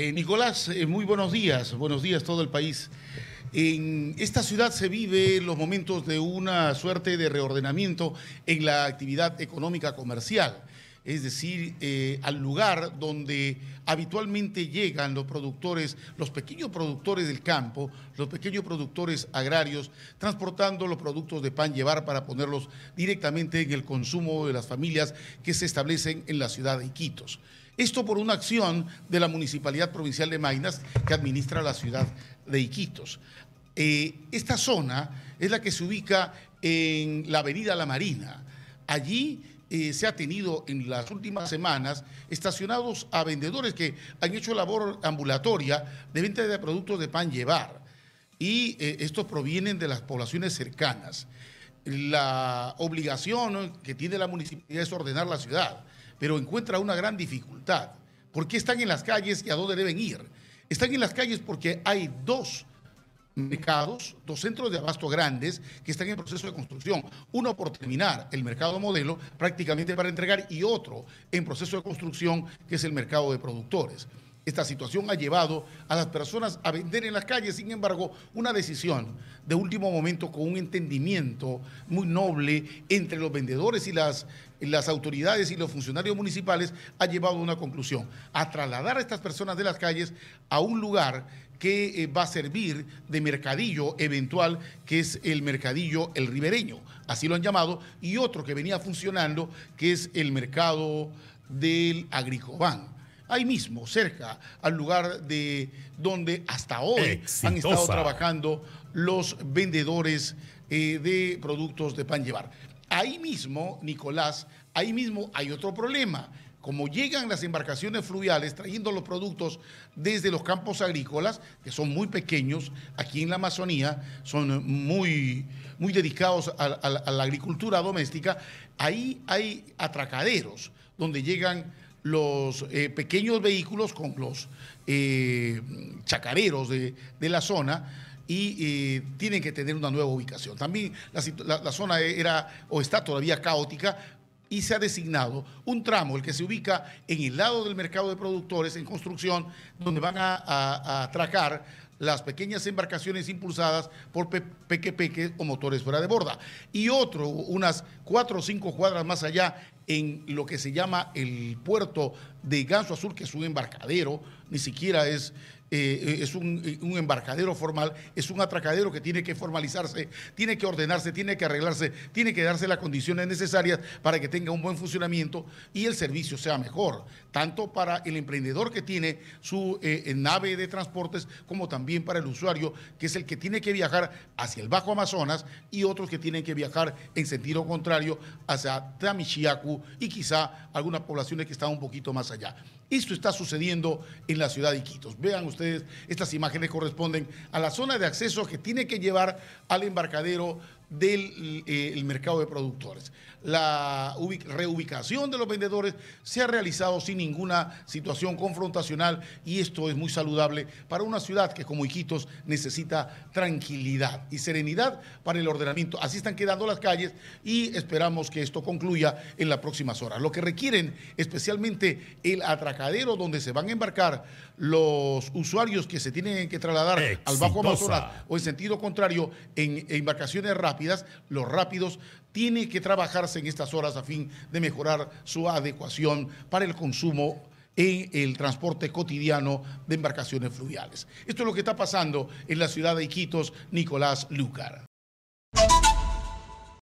Eh, Nicolás, eh, muy buenos días, buenos días todo el país. En esta ciudad se vive los momentos de una suerte de reordenamiento en la actividad económica comercial es decir, eh, al lugar donde habitualmente llegan los productores, los pequeños productores del campo, los pequeños productores agrarios, transportando los productos de pan llevar para ponerlos directamente en el consumo de las familias que se establecen en la ciudad de Iquitos. Esto por una acción de la Municipalidad Provincial de Mainas que administra la ciudad de Iquitos. Eh, esta zona es la que se ubica en la Avenida La Marina. Allí eh, se ha tenido en las últimas semanas estacionados a vendedores que han hecho labor ambulatoria de venta de productos de pan llevar. Y eh, estos provienen de las poblaciones cercanas. La obligación que tiene la municipalidad es ordenar la ciudad, pero encuentra una gran dificultad. ¿Por qué están en las calles y a dónde deben ir? Están en las calles porque hay dos mercados, dos centros de abasto grandes que están en proceso de construcción. Uno por terminar, el mercado modelo, prácticamente para entregar, y otro en proceso de construcción, que es el mercado de productores. Esta situación ha llevado a las personas a vender en las calles, sin embargo, una decisión de último momento con un entendimiento muy noble entre los vendedores y las, autoridades y los funcionarios municipales ha llevado a una conclusión, a trasladar a estas personas de las calles a un lugar que eh, va a servir de mercadillo eventual, que es el mercadillo el ribereño, así lo han llamado, y otro que venía funcionando, que es el mercado del Agricobán ahí mismo, cerca al lugar de donde hasta hoy han estado trabajando los vendedores eh, de productos de pan llevar. Ahí mismo, Nicolás, ahí mismo hay otro problema. Como llegan las embarcaciones fluviales trayendo los productos desde los campos agrícolas, que son muy pequeños, aquí en la Amazonía, son muy, muy dedicados a la agricultura doméstica, ahí hay atracaderos donde llegan los eh, pequeños vehículos con los eh, chacareros de, la zona y eh, tienen que tener una nueva ubicación. También la, zona era o está todavía caótica, y se ha designado un tramo, el que se ubica en el lado del mercado de productores en construcción, donde van a, a atracar las pequeñas embarcaciones impulsadas por pequepeques o motores fuera de borda. Y otro, unas cuatro o cinco cuadras más allá, en lo que se llama el puerto de Ganso Azul, que es un embarcadero, ni siquiera es, eh, es eh, un, embarcadero formal, es un atracadero que tiene que formalizarse, tiene que ordenarse, tiene que arreglarse, tiene que darse las condiciones necesarias para que tenga un buen funcionamiento y el servicio sea mejor, tanto para el emprendedor que tiene su eh, nave de transportes como también para el usuario, que es el que tiene que viajar hacia el Bajo Amazonas y otros que tienen que viajar en sentido contrario hacia Tamichiacu y quizá algunas poblaciones que están un poquito más allá. Esto está sucediendo en la ciudad de Iquitos. Vean estas imágenes corresponden a la zona de acceso que tiene que llevar al embarcadero del eh, mercado de productores. La reubicación de los vendedores se ha realizado sin ninguna situación confrontacional y esto es muy saludable para una ciudad que como Iquitos necesita tranquilidad y serenidad para el ordenamiento. Así están quedando las calles y esperamos que esto concluya en las próximas horas. Lo que requieren especialmente el atracadero donde se van a embarcar los usuarios que se tienen que trasladar al Bajo Amazonas o en sentido contrario en embarcaciones rápidas los rápidos, tiene que trabajarse en estas horas a fin de mejorar su adecuación para el consumo en el transporte cotidiano de embarcaciones fluviales. Esto es lo que está pasando en la ciudad de Iquitos, Nicolás Lucar.